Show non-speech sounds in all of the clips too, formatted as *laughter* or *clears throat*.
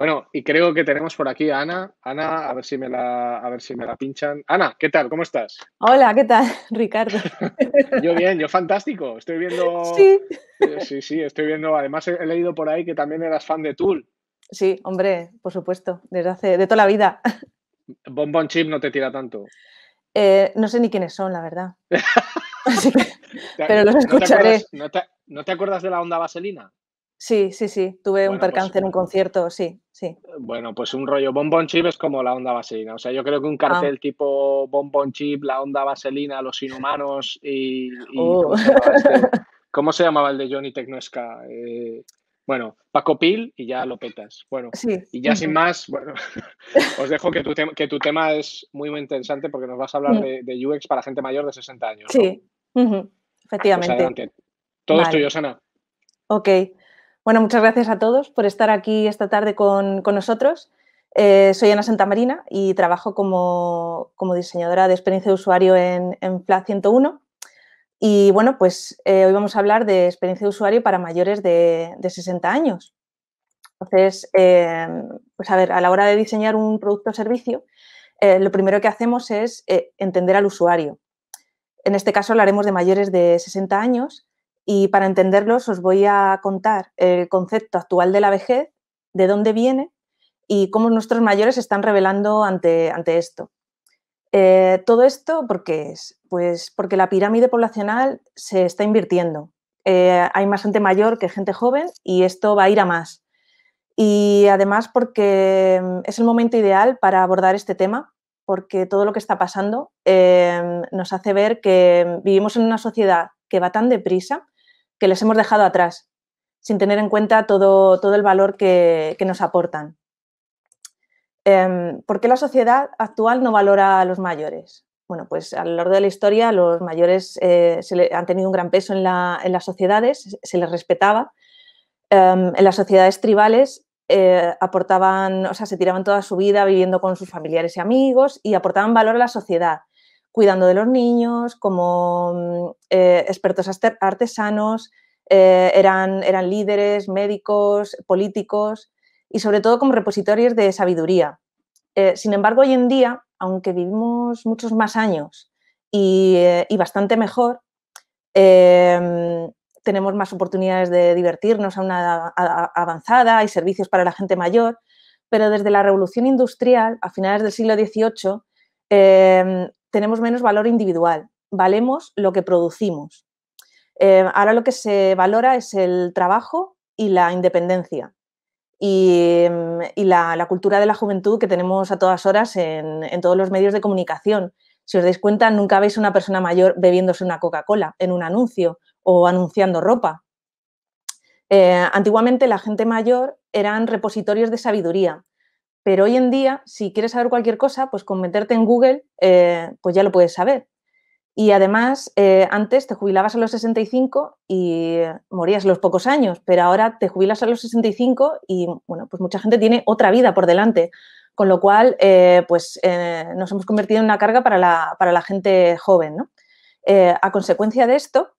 Bueno, y creo que tenemos por aquí a Ana. Ana, a ver si me la, a ver si me la pinchan. Ana, ¿qué tal? ¿Cómo estás? Hola, ¿qué tal, *laughs* Ricardo? *laughs* yo bien, yo fantástico. Estoy viendo. Sí. Sí, sí, estoy viendo. Además, he leído por ahí que también eras fan de Tool. Sí, hombre, por supuesto, desde hace, de toda la vida. *laughs* Bonbon Chip no te tira tanto. Eh, no sé ni quiénes son, la verdad. pero los escucharé. ¿no te, acuerdas de la onda vaselina? Sí, sí, sí. Tuve un pues percance en un concierto, sí, sí. Eh, bueno, pues un rollo. Bombón Chip es como la onda vaselina. O sea, yo creo que un ah. cartel tipo Bombón Chip, la onda vaselina, los inhumanos y. Este? Oh. *laughs* ¿cómo, se llamaba el de Johnny Tecnosca? Eh, bueno, Paco Pil y ya lo petas. Bueno, y ya sin más, bueno, *laughs* os dejo que tu, que tu tema es muy, muy interesante porque nos vas a hablar mm. de, UX para gente mayor de 60 años. Sí, ah, pues efectivamente. Todo es tuyo, Sana. Ok. Bueno, muchas gracias a todos por estar aquí esta tarde con, nosotros. Eh, soy Ana Santa Marina y trabajo como, diseñadora de experiencia de usuario en, en FLA 101. Y bueno, pues eh, hoy vamos a hablar de experiencia de usuario para mayores de, 60 años. Entonces, em, pues a ver, a la hora de diseñar un producto o servicio, eh, lo primero que hacemos es entender al usuario. En este caso hablaremos de mayores de 60 años y para entenderlos os voy a contar el concepto actual de la vejez, de dónde viene y cómo nuestros mayores se están revelando ante, ante esto. Eh, todo esto, porque Pues porque la pirámide poblacional se está invirtiendo. Eh, hay más gente mayor que gente joven y esto va a ir a más. Y además porque mm, es el momento ideal para abordar este tema, porque todo lo que está pasando eh, nos hace ver que vivimos en una sociedad que va tan deprisa que les hemos dejado atrás, sin tener en cuenta todo, todo el valor que, nos aportan. Em, ¿Por qué la sociedad actual no valora a los mayores? Bueno, pues a lo largo de la historia los mayores eh, se han tenido un gran peso en, las sociedades, se les respetaba. Em, en las sociedades tribales eh, aportaban, o sea, se tiraban toda su vida viviendo con sus familiares y amigos y aportaban valor a la sociedad cuidando de los niños, como mm, eh, expertos artesanos, eh, eran, eran líderes, médicos, políticos y sobre todo como repositorios de sabiduría. Eh, sin embargo, hoy en día, aunque vivimos muchos más años y, bastante mejor, em, tenemos más oportunidades de divertirnos a una avanzada, y servicios para la gente mayor, pero desde la revolución industrial, a finales del siglo XVIII, tenemos menos valor individual, valemos lo que producimos. Eh, ahora lo que se valora es el trabajo y la independencia y, mm, la, cultura de la juventud que tenemos a todas horas en, todos los medios de comunicación. Si os dais cuenta, nunca veis a una persona mayor bebiéndose una Coca-Cola en un anuncio o anunciando ropa. Eh, antiguamente la gente mayor eran repositorios de sabiduría pero hoy en día, si quieres saber cualquier cosa, pues con meterte en Google, eh, pues ya lo puedes saber. Y además, eh, antes te jubilabas a los 65 y morías los pocos años, pero ahora te jubilas a los 65 y, bueno, pues mucha gente tiene otra vida por delante. Con lo cual, eh, pues nos hemos convertido en una carga para la, gente joven, a consecuencia de esto,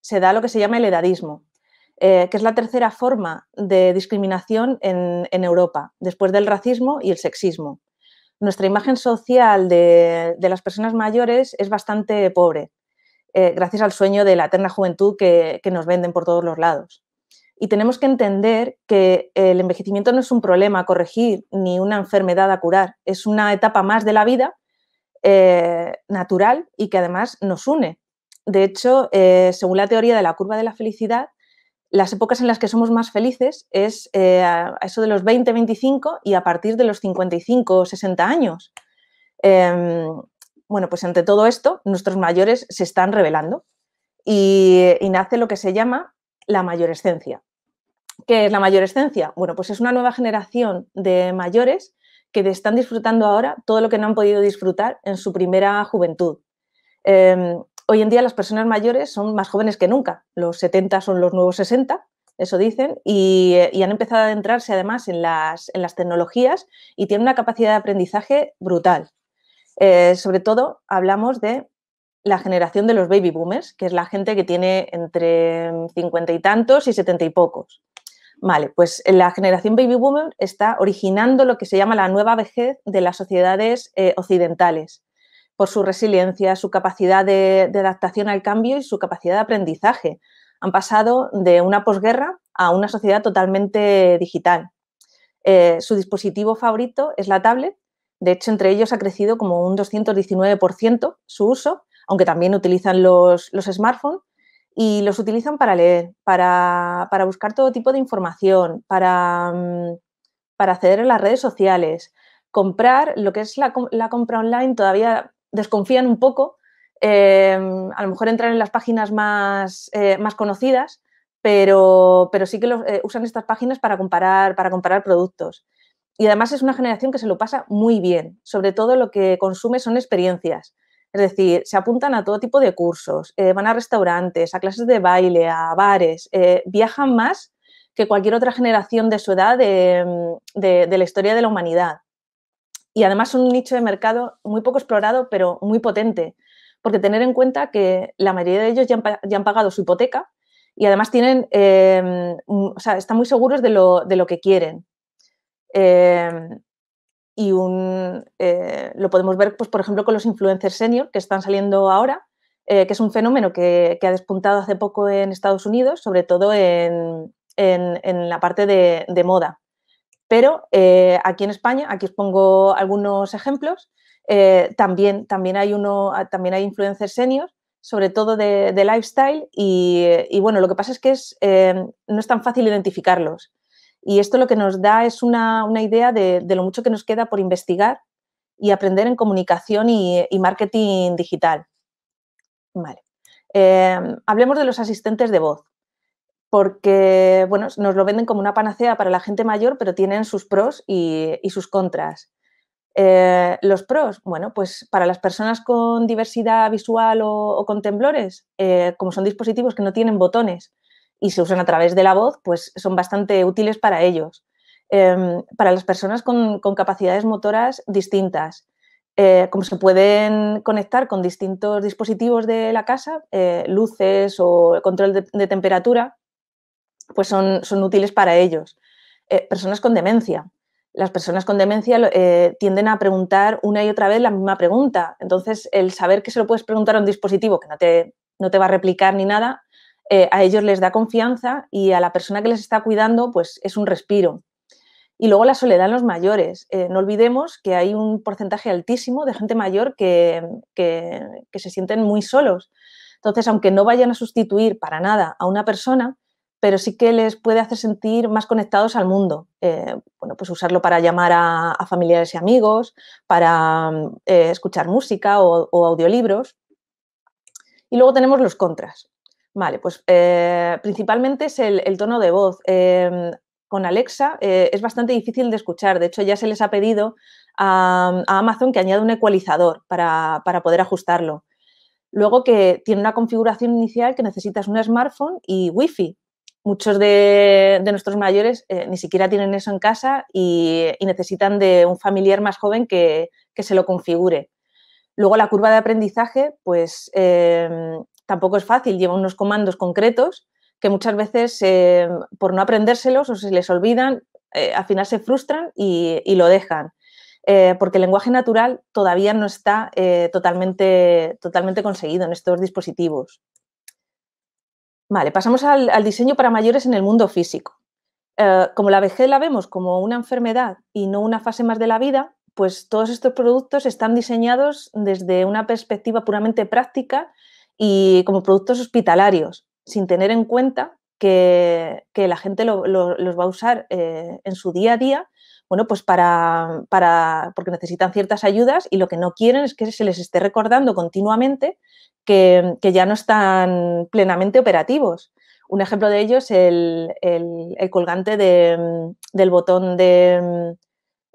se da lo que se llama el edadismo, eh, que es la tercera forma de discriminación en, Europa, después del racismo y el sexismo. Nuestra imagen social de, las personas mayores es bastante pobre, eh, gracias al sueño de la eterna juventud que, nos venden por todos los lados. Y tenemos que entender que el envejecimiento no es un problema a corregir ni una enfermedad a curar, es una etapa más de la vida eh, natural y que además nos une. De hecho, según la teoría de la curva de la felicidad, las épocas en las que somos más felices es eh, a eso de los 20, 25 y a partir de los 55 o 60 años. Em, bueno, pues ante todo esto, nuestros mayores se están revelando y, nace lo que se llama la mayorescencia. ¿Qué es la mayorescencia? Bueno, pues es una nueva generación de mayores que están disfrutando ahora todo lo que no han podido disfrutar en su primera juventud. Em, hoy en día las personas mayores son más jóvenes que nunca. Los 70 son los nuevos 60, eso dicen, y, han empezado a adentrarse además en las, tecnologías y tienen una capacidad de aprendizaje brutal. Eh, sobre todo hablamos de la generación de los baby boomers, que es la gente que tiene entre 50 y tantos y 70 y pocos. Vale, pues la generación baby boomer está originando lo que se llama la nueva vejez de las sociedades eh, occidentales por su resiliencia, su capacidad de, adaptación al cambio y su capacidad de aprendizaje. Han pasado de una posguerra a una sociedad totalmente digital. Eh, su dispositivo favorito es la tablet. De hecho, entre ellos ha crecido como un 219% su uso, aunque también utilizan los, smartphones y los utilizan para leer, para, buscar todo tipo de información, mm, para, acceder a las redes sociales, comprar, lo que es la compra online todavía desconfían un poco, eh, a lo mejor entran en las páginas más, eh, más conocidas, pero, pero sí que eh, usan estas páginas para comparar, para comparar productos. Y además es una generación que se lo pasa muy bien, sobre todo lo que consume son experiencias. Es decir, se apuntan a todo tipo de cursos, van a restaurantes, a clases de baile, a bares, viajan más que cualquier otra generación de su edad de la historia de la humanidad y además un nicho de mercado muy poco explorado, pero muy potente, porque tener en cuenta que la mayoría de ellos ya han, pagado su hipoteca y además tienen, em, o sea, están muy seguros de lo, que quieren. Em, y un, eh, lo podemos ver, pues, por ejemplo, con los influencers senior que están saliendo ahora, eh, que es un fenómeno que, ha despuntado hace poco en Estados Unidos, sobre todo en, la parte de moda pero eh, aquí en España, aquí os pongo algunos ejemplos, eh, también, también, hay uno, ah, también hay influencers seniors, sobre todo de, lifestyle, y, bueno, lo que pasa es que eh, no es tan fácil identificarlos. Y esto lo que nos da es una, idea de, lo mucho que nos queda por investigar y aprender en comunicación y, marketing digital. hablemos de los asistentes de voz porque bueno, nos lo venden como una panacea para la gente mayor, pero tienen sus pros y, sus contras. Eh, los pros, bueno, pues para las personas con diversidad visual o, con temblores, eh, como son dispositivos que no tienen botones y se usan a través de la voz, pues son bastante útiles para ellos. Em, para las personas con, capacidades motoras distintas, eh, como se pueden conectar con distintos dispositivos de la casa, luces o control de temperatura, pues son, útiles para ellos. Eh, personas con demencia. Las personas con demencia eh, tienden a preguntar una y otra vez la misma pregunta. Entonces, el saber que se lo puedes preguntar a un dispositivo que no te, no te va a replicar ni nada, eh, a ellos les da confianza y a la persona que les está cuidando, pues es un respiro. Y luego la soledad en los mayores. no olvidemos que hay un porcentaje altísimo de gente mayor que, se sienten muy solos. Entonces, aunque no vayan a sustituir para nada a una persona, pero sí que les puede hacer sentir más conectados al mundo. Eh, bueno, pues usarlo para llamar a, familiares y amigos, para eh, escuchar música o, audiolibros. Y luego tenemos los contras. Vale, pues eh, principalmente es el, tono de voz. con Alexa es bastante difícil de escuchar. De hecho, ya se les ha pedido a, Amazon que añada un ecualizador para, para poder ajustarlo. Luego que tiene una configuración inicial que necesitas un smartphone y wifi, muchos de, nuestros mayores eh, ni siquiera tienen eso en casa y, necesitan de un familiar más joven que, se lo configure. Luego la curva de aprendizaje, pues em, tampoco es fácil, lleva unos comandos concretos que muchas veces em, por no aprendérselos o se les olvidan, eh, al final se frustran y, y lo dejan. Eh, porque el lenguaje natural todavía no está totalmente, totalmente conseguido en estos dispositivos. Vale, pasamos al, diseño para mayores en el mundo físico. Eh, como la vejez la vemos como una enfermedad y no una fase más de la vida, pues todos estos productos están diseñados desde una perspectiva puramente práctica y como productos hospitalarios, sin tener en cuenta que, la gente los va a usar eh, en su día a día bueno, pues para, porque necesitan ciertas ayudas y lo que no quieren es que se les esté recordando continuamente que, ya no están plenamente operativos. Un ejemplo de ello es el, el, colgante del botón de,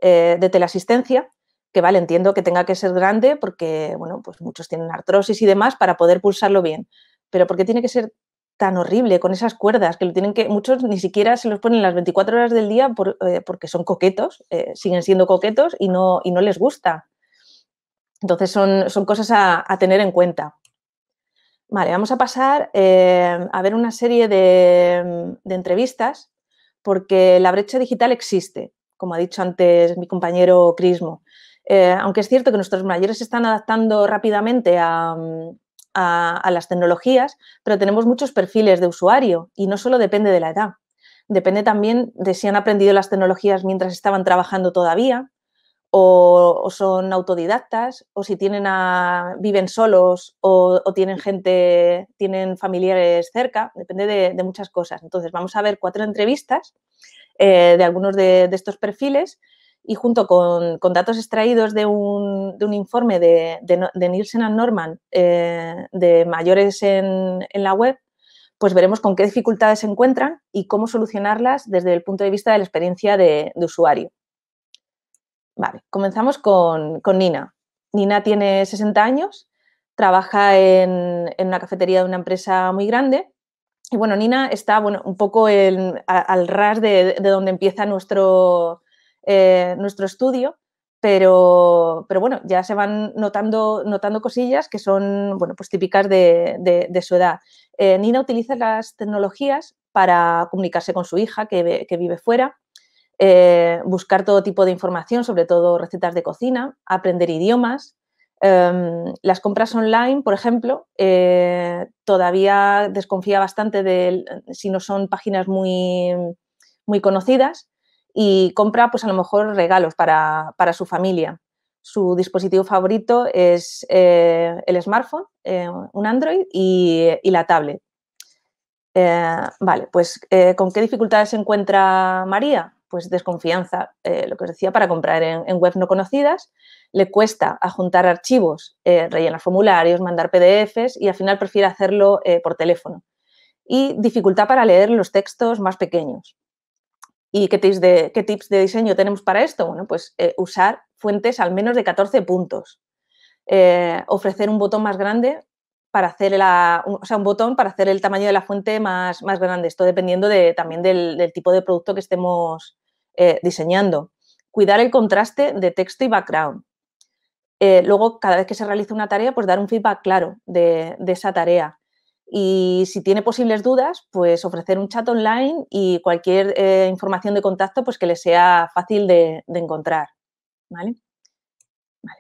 eh, de teleasistencia, que vale, entiendo que tenga que ser grande porque, bueno, pues muchos tienen artrosis y demás para poder pulsarlo bien. Pero ¿por qué tiene que ser tan horrible con esas cuerdas que lo tienen que muchos ni siquiera se los ponen las 24 horas del día eh, porque son coquetos eh, siguen siendo coquetos y no y no les gusta entonces son, son cosas a, tener en cuenta vale vamos a pasar eh, a ver una serie de, de entrevistas porque la brecha digital existe como ha dicho antes mi compañero Crismo aunque es cierto que nuestros mayores se están adaptando rápidamente a, a, las tecnologías, pero tenemos muchos perfiles de usuario y no solo depende de la edad. Depende también de si han aprendido las tecnologías mientras estaban trabajando todavía, o, son autodidactas, o si tienen a, viven solos o, tienen gente, tienen familiares cerca, depende de, muchas cosas. Entonces, vamos a ver cuatro entrevistas eh, de algunos de, estos perfiles y junto con, datos extraídos de un, informe de, Nielsen Norman eh, de mayores en, la web, pues veremos con qué dificultades se encuentran y cómo solucionarlas desde el punto de vista de la experiencia de, usuario. Vale, comenzamos con, Nina. Nina tiene 60 años, trabaja en, una cafetería de una empresa muy grande. Y bueno, Nina está bueno, un poco al ras de donde empieza nuestro, eh, nuestro estudio, pero, pero bueno, ya se van notando, notando cosillas que son bueno, pues típicas de, de, su edad. Eh, Nina utiliza las tecnologías para comunicarse con su hija que, vive fuera, eh, buscar todo tipo de información, sobre todo recetas de cocina, aprender idiomas. Em, las compras online, por ejemplo, todavía desconfía bastante de si no son páginas muy, muy conocidas y compra, pues a lo mejor, regalos para, su familia. Su dispositivo favorito es eh, el smartphone, eh, un Android y, eh, la tablet. vale, pues ¿con qué dificultades se encuentra María? Pues desconfianza, lo que os decía, para comprar en, web webs no conocidas. Le cuesta ajuntar archivos, rellenar formularios, mandar PDFs y al final prefiere hacerlo por teléfono. Y dificultad para leer los textos más pequeños. ¿Y qué tips de, diseño tenemos para esto? Bueno, pues eh, usar fuentes al menos de 14 puntos. Eh, ofrecer un botón más grande para hacer un botón para hacer el tamaño de la fuente más, más grande. Esto dependiendo también del, tipo de producto que estemos eh, diseñando. Cuidar el contraste de texto y background. luego, cada vez que se realiza una tarea, pues dar un feedback claro de esa tarea. Y si tiene posibles dudas, pues ofrecer un chat online y cualquier eh, información de contacto pues que le sea fácil de, encontrar.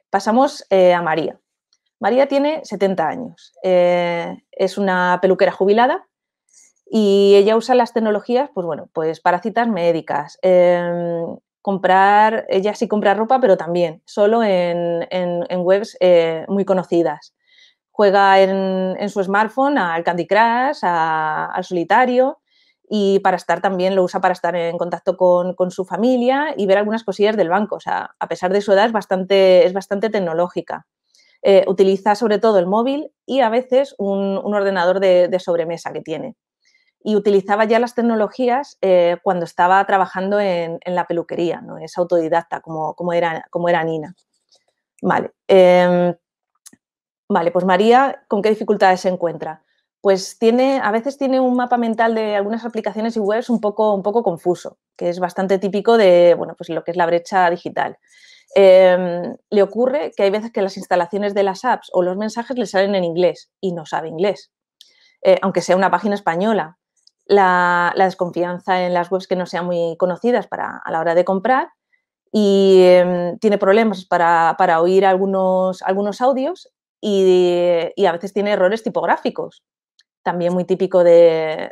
Pasamos eh, a María. María tiene 70 años. Eh, es una peluquera jubilada y ella usa las tecnologías, pues bueno, pues para citas médicas. Em, comprar, ella sí compra ropa, pero también solo en webs muy conocidas juega en, su smartphone al Candy Crush, a, al solitario y para estar también, lo usa para estar en contacto con, su familia y ver algunas cosillas del banco. O sea, a pesar de su edad es bastante, es bastante tecnológica. Eh, utiliza sobre todo el móvil y a veces un, ordenador de, sobremesa que tiene. Y utilizaba ya las tecnologías eh, cuando estaba trabajando en, la peluquería, ¿no? Es autodidacta, como, como, era, como era Nina. Vale. Em, Vale, pues María, ¿con qué dificultades se encuentra? Pues tiene, a veces tiene un mapa mental de algunas aplicaciones y webs un poco, un poco confuso, que es bastante típico de bueno, pues lo que es la brecha digital. Em, le ocurre que hay veces que las instalaciones de las apps o los mensajes le salen en inglés y no sabe inglés, eh, aunque sea una página española. La, desconfianza en las webs que no sean muy conocidas a la hora de comprar y em, tiene problemas para, oír algunos, algunos audios y, a veces tiene errores tipográficos, también muy típico de,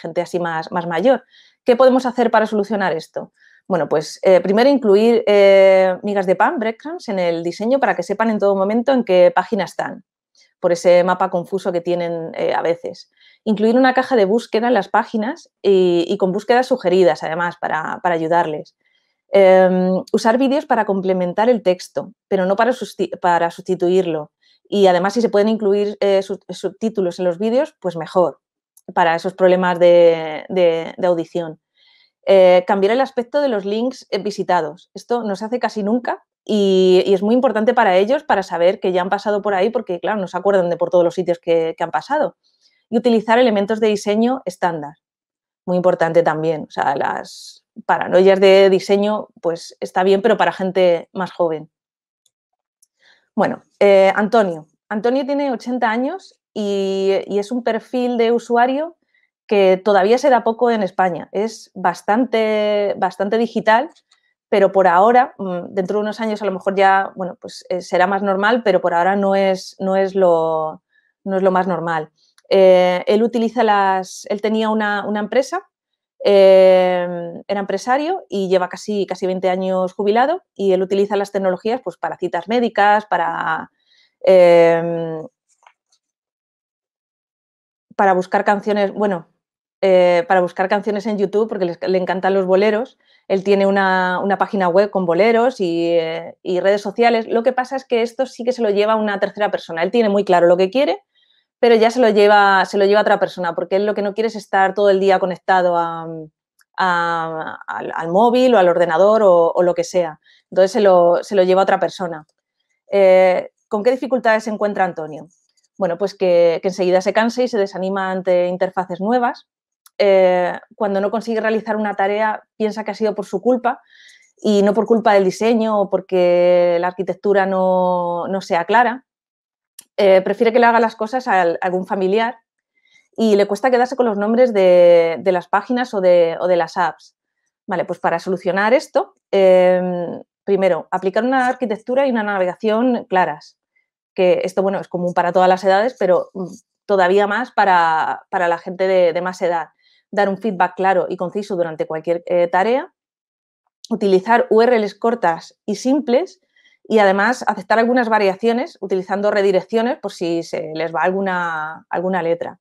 gente así más, mayor. ¿Qué podemos hacer para solucionar esto? Bueno, pues eh, primero incluir eh, migas de pan, breadcrumbs, en el diseño para que sepan en todo momento en qué página están, por ese mapa confuso que tienen eh, a veces. Incluir una caja de búsqueda en las páginas y, con búsquedas sugeridas, además, para ayudarles. Em, usar vídeos para complementar el texto, pero no para, sustituirlo. Y además, si se pueden incluir eh, subtítulos en los vídeos, pues mejor, para esos problemas de, audición. Eh, cambiar el aspecto de los links eh, visitados. Esto no se hace casi nunca y, es muy importante para ellos para saber que ya han pasado por ahí, porque, claro, no se acuerdan de por todos los sitios que, que han pasado. Y utilizar elementos de diseño estándar. Muy importante también. O sea, las, para de diseño, pues está bien, pero para gente más joven. Bueno, eh, Antonio. Antonio tiene 80 años y, es un perfil de usuario que todavía se da poco en España. Es bastante, bastante digital, pero por ahora, mm, dentro de unos años a lo mejor ya, bueno, pues eh, será más normal, pero por ahora no es, no es, lo, no es lo más normal. Eh, él utiliza las, él tenía una, una empresa Em, era empresario y lleva casi, casi 20 años jubilado y él utiliza las tecnologías pues, para citas médicas, para, em, para buscar canciones, bueno, eh, para buscar canciones en YouTube porque le encantan los boleros. Él tiene una, página web con boleros y, eh, y redes sociales. Lo que pasa es que esto sí que se lo lleva una tercera persona. Él tiene muy claro lo que quiere pero ya se lo lleva, se lo lleva a otra persona, porque él lo que no quiere es estar todo el día conectado al, móvil o al ordenador o, lo que sea. Entonces se lo, lleva a otra persona. Eh, ¿Con qué dificultades se encuentra Antonio? Bueno, pues que, enseguida se cansa y se desanima ante interfaces nuevas. Eh, cuando no consigue realizar una tarea, piensa que ha sido por su culpa y no por culpa del diseño o porque la arquitectura no, no sea clara. Eh, prefiere que le haga las cosas a algún familiar y le cuesta quedarse con los nombres de, las páginas o de, las apps. Vale, pues para solucionar esto, em, primero, aplicar una arquitectura y una navegación claras, que esto, bueno, es común para todas las edades, pero mm, todavía más para, la gente de, más edad. Dar un feedback claro y conciso durante cualquier eh, tarea, utilizar URLs cortas y simples y además aceptar algunas variaciones utilizando redirecciones por si se les va alguna, alguna letra.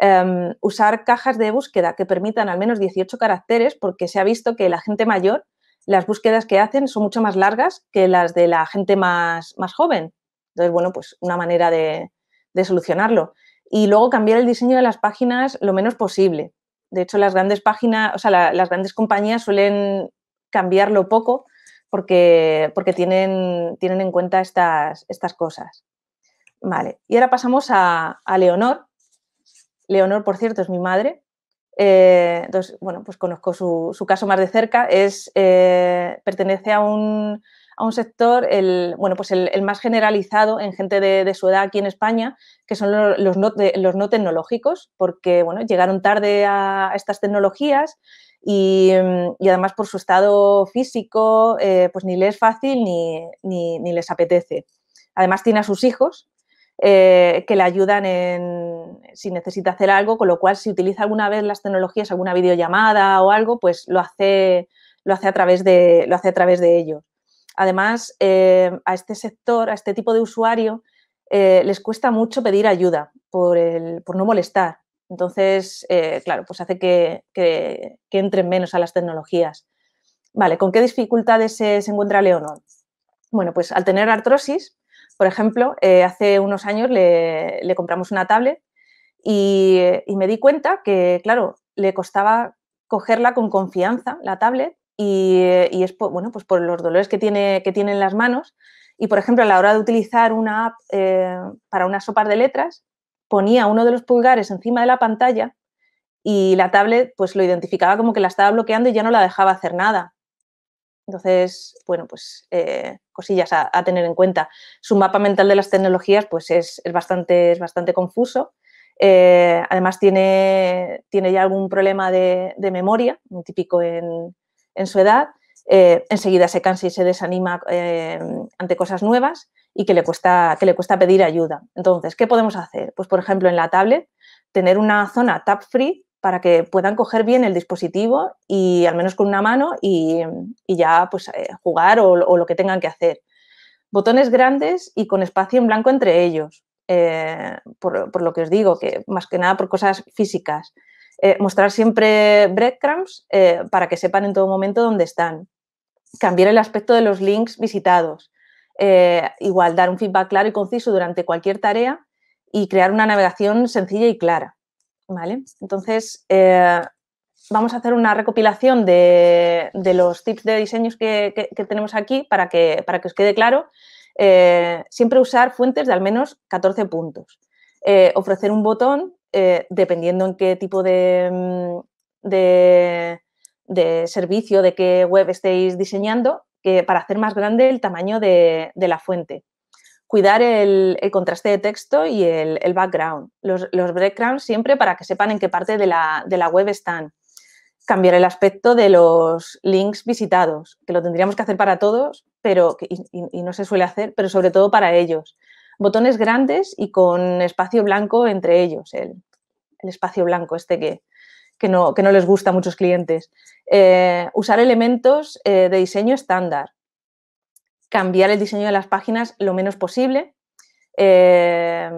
Em, usar cajas de búsqueda que permitan al menos 18 caracteres porque se ha visto que la gente mayor, las búsquedas que hacen son mucho más largas que las de la gente más, más joven. Entonces, bueno, pues una manera de, solucionarlo. Y luego cambiar el diseño de las páginas lo menos posible. De hecho, las grandes páginas, o sea, las grandes compañías suelen cambiarlo poco porque, porque tienen, tienen en cuenta estas, estas cosas. Vale, y ahora pasamos a, Leonor. Leonor, por cierto, es mi madre. Eh, entonces, bueno, pues conozco su, caso más de cerca. Es, eh, pertenece a un, sector, el, bueno, pues el, más generalizado en gente de, su edad aquí en España, que son los, no, los no, tecnológicos, porque bueno, llegaron tarde a estas tecnologías Mm, y, además por su estado físico, eh, pues ni le es fácil ni, les apetece. Además tiene a sus hijos eh, que le ayudan en, si necesita hacer algo, con lo cual si utiliza alguna vez las tecnologías, alguna videollamada o algo, pues lo hace, a través de, lo ellos. Además, eh, a este sector, a este tipo de usuario, les cuesta mucho pedir ayuda por no molestar. Entonces, eh, claro, pues hace que, entren menos a las tecnologías. Vale, ¿con qué dificultades se, encuentra Leonor? Bueno, pues al tener artrosis, por ejemplo, eh, hace unos años le, compramos una tablet y, me di cuenta que, claro, le costaba cogerla con confianza, la tablet, y, es por, bueno, pues por los dolores que tiene, que tiene en las manos. Y, por ejemplo, a la hora de utilizar una app eh, para unas sopas de letras, ponía uno de los pulgares encima de la pantalla y la tablet pues lo identificaba como que la estaba bloqueando y ya no la dejaba hacer nada. Entonces, bueno, pues eh, cosillas a, tener en cuenta. Su mapa mental de las tecnologías pues es, bastante, es bastante confuso. Eh, además tiene, tiene ya algún problema de, de memoria, muy típico en, en su edad. Eh, enseguida se cansa y se desanima eh, ante cosas nuevas y que le, cuesta, le cuesta pedir ayuda. Entonces, ¿qué podemos hacer? Pues, por ejemplo, en la tablet, tener una zona tap free para que puedan coger bien el dispositivo y al menos con una mano y, ya pues eh, jugar o, lo que tengan que hacer. Botones grandes y con espacio en blanco entre ellos, por, lo que os digo, que más que nada por cosas físicas. mostrar siempre breadcrumbs para que sepan en todo momento dónde están cambiar el aspecto de los links visitados, eh, igual dar un feedback claro y conciso durante cualquier tarea y crear una navegación sencilla y clara. ¿vale? Entonces, eh, vamos a hacer una recopilación de, los tips de diseños que, tenemos aquí para que, para que os quede claro. Eh, siempre usar fuentes de al menos 14 puntos. ofrecer un botón, dependiendo en qué tipo de mm, de servicio, de qué web estéis diseñando, que para hacer más grande el tamaño de, la fuente. Cuidar el, contraste de texto y el, background. Los, backgrounds siempre para que sepan en qué parte de la, web están. Cambiar el aspecto de los links visitados, que lo tendríamos que hacer para todos, pero y, no se suele hacer, pero sobre todo para ellos. Botones grandes y con espacio blanco entre ellos, el, espacio blanco este que, que no, que no, les gusta a muchos clientes. Eh, usar elementos eh, de diseño estándar, cambiar el diseño de las páginas lo menos posible, eh,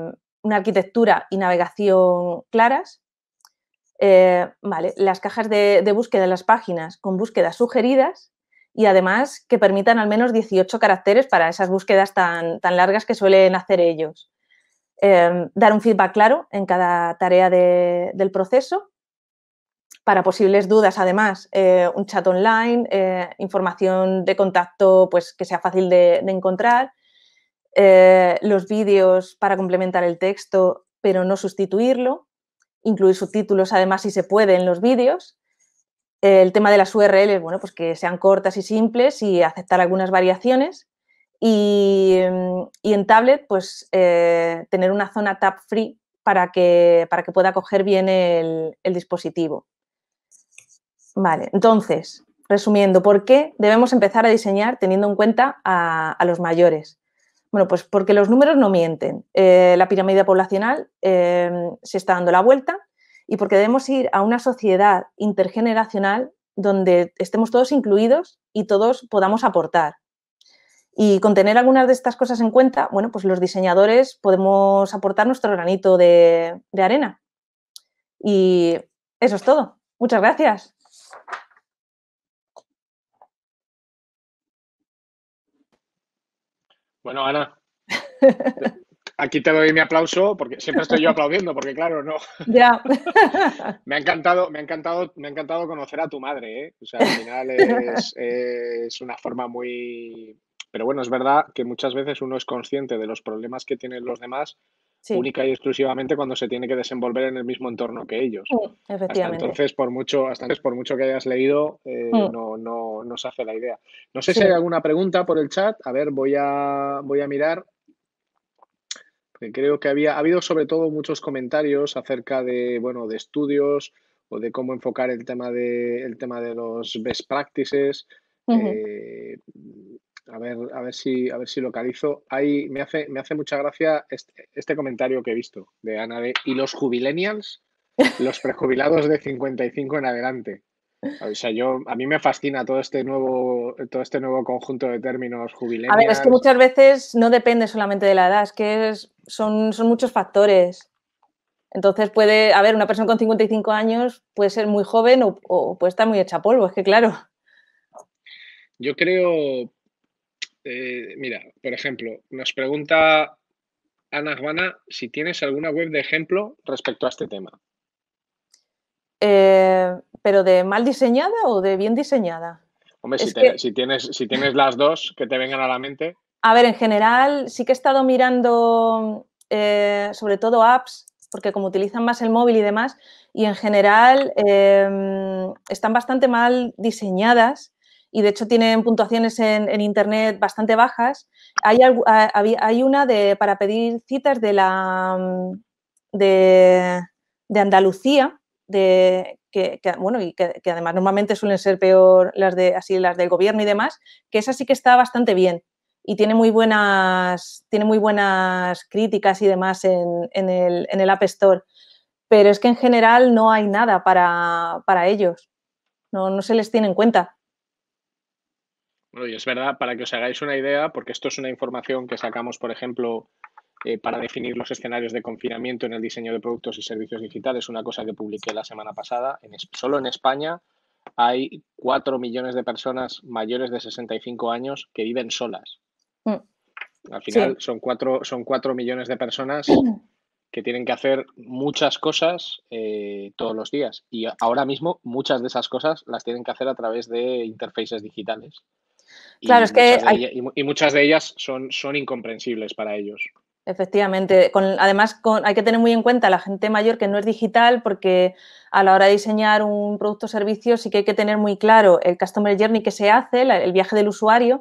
una arquitectura y navegación claras, las cajas de, búsqueda de las páginas con búsquedas sugeridas y además que permitan al menos 18 caracteres para esas búsquedas tan, largas que suelen hacer ellos. dar un feedback claro en cada tarea del proceso para posibles dudas, además, eh, un chat online, eh, información de contacto pues, que sea fácil de, encontrar, eh, los vídeos para complementar el texto, pero no sustituirlo, incluir subtítulos, además, si se puede, en los vídeos. El tema de las URLs, bueno, pues que sean cortas y simples y aceptar algunas variaciones. Y, mm, en tablet, pues tener una zona tap free para que, para que pueda coger bien el, el dispositivo. Vale, entonces, resumiendo, ¿por qué debemos empezar a diseñar teniendo en cuenta a, los mayores? Bueno, pues porque los números no mienten. Eh, la pirámide poblacional em, se está dando la vuelta y porque debemos ir a una sociedad intergeneracional donde estemos todos incluidos y todos podamos aportar. Y con tener algunas de estas cosas en cuenta, bueno, pues los diseñadores podemos aportar nuestro granito de arena. Y eso es todo. Muchas gracias. Bueno, Ana, *laughs* aquí te doy mi aplauso porque siempre estoy yo aplaudiendo porque claro, no. Ya. *laughs* me ha encantado, me ha encantado, me ha encantado conocer a tu madre, ¿eh? O sea, al final *laughs* es una forma muy, pero bueno, es verdad que muchas veces uno es consciente de los problemas que tienen los demás, única y exclusivamente cuando se tiene que desenvolver en el mismo entorno que ellos. efectivamente. entonces, por mucho, hasta por mucho que hayas leído, eh, mm. no, se hace la idea. No sé si hay alguna pregunta por el chat. A ver, voy a, voy a mirar. creo que había ha habido sobre todo muchos comentarios acerca de, bueno, de estudios o de cómo enfocar el tema de, el tema de los best practices. A ver, a ver si, a ver si localizo. me hace, me hace mucha gracia este, este, comentario que he visto de Ana de y los jubilenials, los prejubilados de 55 en adelante. O sea, yo a mí me fascina todo este nuevo, todo este nuevo conjunto de términos jubilenials. A ver, es que muchas veces no depende solamente de la edad, es que son, muchos factores. Entonces puede, a ver, una persona con 55 años puede ser muy joven o, o puede estar muy hecha polvo, es que claro. Yo creo, eh, mira, por ejemplo, nos pregunta Ana Juana si tienes alguna web de ejemplo respecto a este tema. Eh, ¿Pero de mal diseñada o de bien diseñada? Hombre, si, tienes, si tienes las dos que te vengan a la mente. A ver, en general sí que he estado mirando eh, sobre todo apps, porque como utilizan más el móvil y demás, y en general están bastante mal diseñadas y de hecho tienen puntuaciones en, Internet bastante bajas. Hay, una de, para pedir citas de, la, mm, de, Andalucía, que, bueno, y además normalmente suelen ser peor las, del gobierno y demás, que esa sí que está bastante bien y tiene muy buenas, tiene muy buenas críticas y demás en, el, App Store. Pero es que en general no hay nada para, ellos. No, no se les tiene en cuenta. Bueno, y es verdad, para que os hagáis una idea, porque esto es una información que sacamos, por ejemplo, eh, para definir los escenarios de confinamiento en el diseño de productos y servicios digitales, una cosa que publiqué la semana pasada. En, solo en España hay 4 millones de personas mayores de 65 años que viven solas. Mm. Al final son, 4, son 4 millones de personas *clears throat* que tienen que hacer muchas cosas eh, todos los días. Y ahora mismo muchas de esas cosas las tienen que hacer a través de interfaces digitales. Claro, y es que. y, muchas de ellas son, son incomprensibles para ellos. Efectivamente. Con, además, con, hay que tener muy en cuenta la gente mayor que no es digital porque a la hora de diseñar un producto o servicio sí que hay que tener muy claro el customer journey que se hace, el viaje del usuario,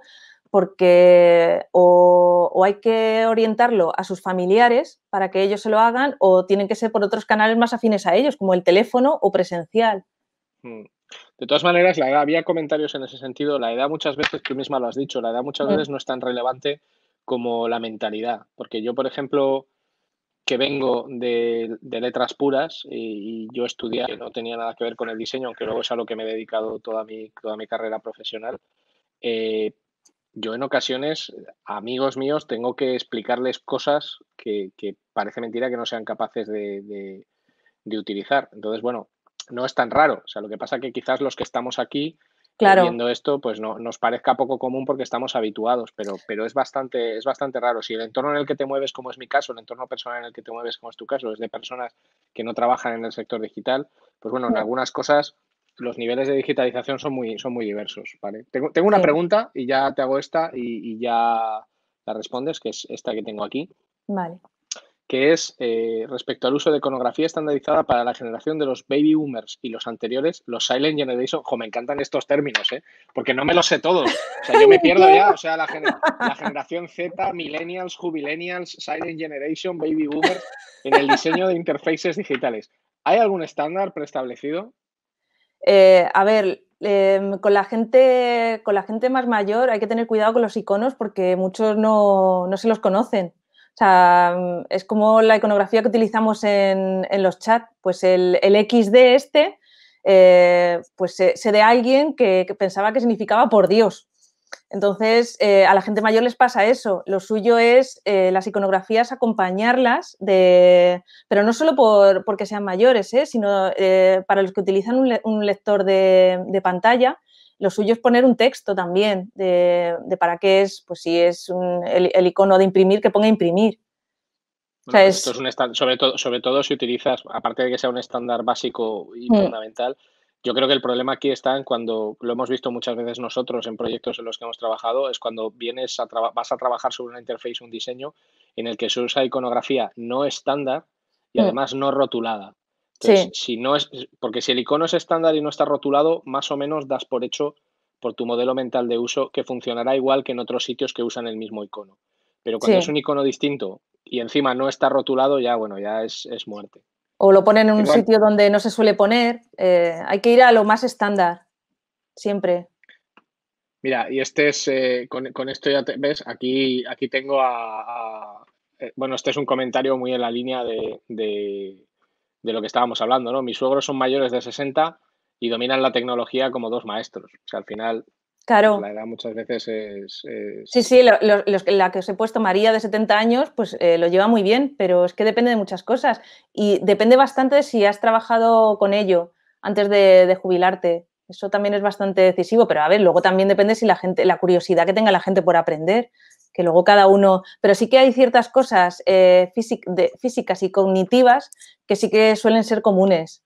porque o, hay que orientarlo a sus familiares para que ellos se lo hagan o tienen que ser por otros canales más afines a ellos, como el teléfono o presencial. Hmm. De todas maneras, la había comentarios en ese sentido. La edad muchas veces, tú misma lo has dicho, la edad muchas veces no es tan relevante como la mentalidad. Porque yo, por ejemplo, que vengo de, letras puras y, yo estudié, no tenía nada que ver con el diseño, aunque luego es a lo que me he dedicado toda mi, toda mi carrera profesional. Eh, yo en ocasiones, amigos míos, tengo que explicarles cosas que, parece mentira que no sean capaces de utilizar. Entonces, bueno, no es tan raro. O sea, lo que pasa que quizás los que estamos aquí eh, viendo esto, pues no nos parezca poco común porque estamos habituados, pero, pero es, bastante, es bastante raro. Si el entorno en el que te mueves, como es mi caso, el entorno personal en el que te mueves, como es tu caso, es de personas que no trabajan en el sector digital, pues bueno, en algunas cosas los niveles de digitalización son muy, son muy diversos. Tengo, una pregunta y ya te hago esta y, y, ya la respondes, que es esta que tengo aquí. Vale que es eh, respecto al uso de iconografía estandarizada para la generación de los baby boomers y los anteriores, los silent generation. ojo, me encantan estos términos, ¿eh? porque no me los sé todos. O sea, yo me pierdo ya. O sea, la, generación Z, millennials, jubilenials, silent generation, baby boomers, en el diseño de interfaces digitales. ¿Hay algún estándar preestablecido? Eh, a ver, em, con, la gente, con la gente más mayor hay que tener cuidado con los iconos porque muchos no, no se los conocen. O sea, es como la iconografía que utilizamos en, en los chats, pues el, el XD este, eh, pues se pues se de alguien que, pensaba que significaba por Dios. Entonces, eh, a la gente mayor les pasa eso. Lo suyo es eh, las iconografías acompañarlas, de, pero no solo por, porque sean mayores, sino para los que utilizan un, un lector de pantalla, lo suyo es poner un texto también de, para qué es, pues si es el, icono de imprimir, que ponga imprimir. Esto es sobre, todo, sobre todo si utilizas, aparte de que sea un estándar básico y mm. fundamental, yo creo que el problema aquí está en cuando, lo hemos visto muchas veces nosotros en proyectos en los que hemos trabajado, es cuando vienes a vas a trabajar sobre una interface, un diseño en el que se usa iconografía no estándar y mm. además no rotulada si no es, porque si el icono es estándar y no está rotulado, más o menos das por hecho por tu modelo mental de uso que funcionará igual que en otros sitios que usan el mismo icono. Pero cuando es un icono distinto y encima no está rotulado, ya bueno, ya es, muerte. O lo ponen en un sitio donde no se suele poner. Eh, hay que ir a lo más estándar, siempre. Mira, y este es, eh, con, esto ya te, ves, aquí, aquí tengo a, eh, bueno, este es un comentario muy en la línea de de lo que estábamos hablando, ¿no? Mis suegros son mayores de 60 y dominan la tecnología como dos maestros. O sea, al final Claro. La edad muchas veces es. Sí, sí, la que os he puesto, María de 70 años, pues eh, lo lleva muy bien, pero es que depende de muchas cosas y depende bastante de si has trabajado con ello antes de, de, jubilarte. Eso también es bastante decisivo, pero a ver, luego también depende si la gente, la curiosidad que tenga la gente por aprender que luego cada uno, pero sí que hay ciertas cosas eh, físicas y cognitivas que sí que suelen ser comunes,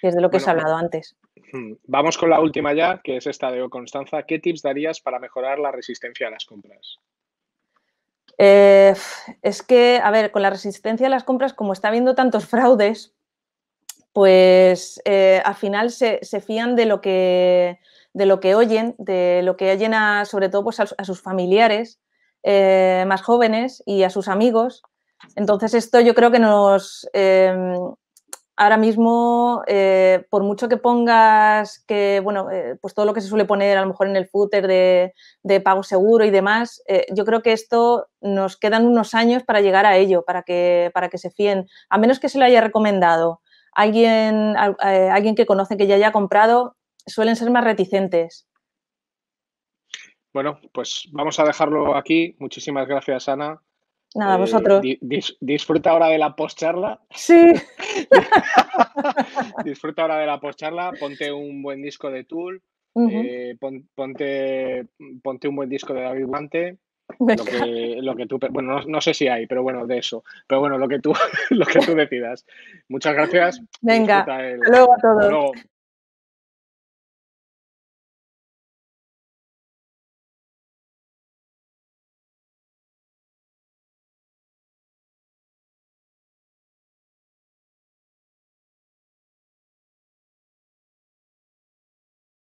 que es de lo que os he hablado antes. Hmm, vamos con la última ya, que es esta de Constanza. ¿Qué tips darías para mejorar la resistencia a las compras? Eh, es que, a ver, con la resistencia a las compras, como está habiendo tantos *laughs* fraudes, pues eh, al final se fían de lo que de lo que oyen, de lo que oyen sobre todo pues, a, sus familiares eh, más jóvenes y a sus amigos. Entonces esto yo creo que nos... Em, ahora mismo, eh, por mucho que pongas que, bueno, eh, pues todo lo que se suele poner a lo mejor en el footer de, pago seguro y demás, yo creo que esto nos quedan unos años para llegar a ello, para que, para que se fíen, a menos que se lo haya recomendado alguien, alguien que conoce que ya haya comprado, suelen ser más reticentes. Bueno, pues vamos a dejarlo aquí. Muchísimas gracias, Ana. Nada, eh, vosotros. disfruta ahora de la postcharla. Sí. *laughs* disfruta ahora de la postcharla. Ponte un buen disco de Tool. Eh, ponte, ponte un buen disco de David Guante. Lo que, tú, bueno, no, sé si hay, pero bueno, de eso. Pero bueno, lo que tú, *laughs* lo que tú decidas. Muchas gracias. Venga, hasta luego a todos.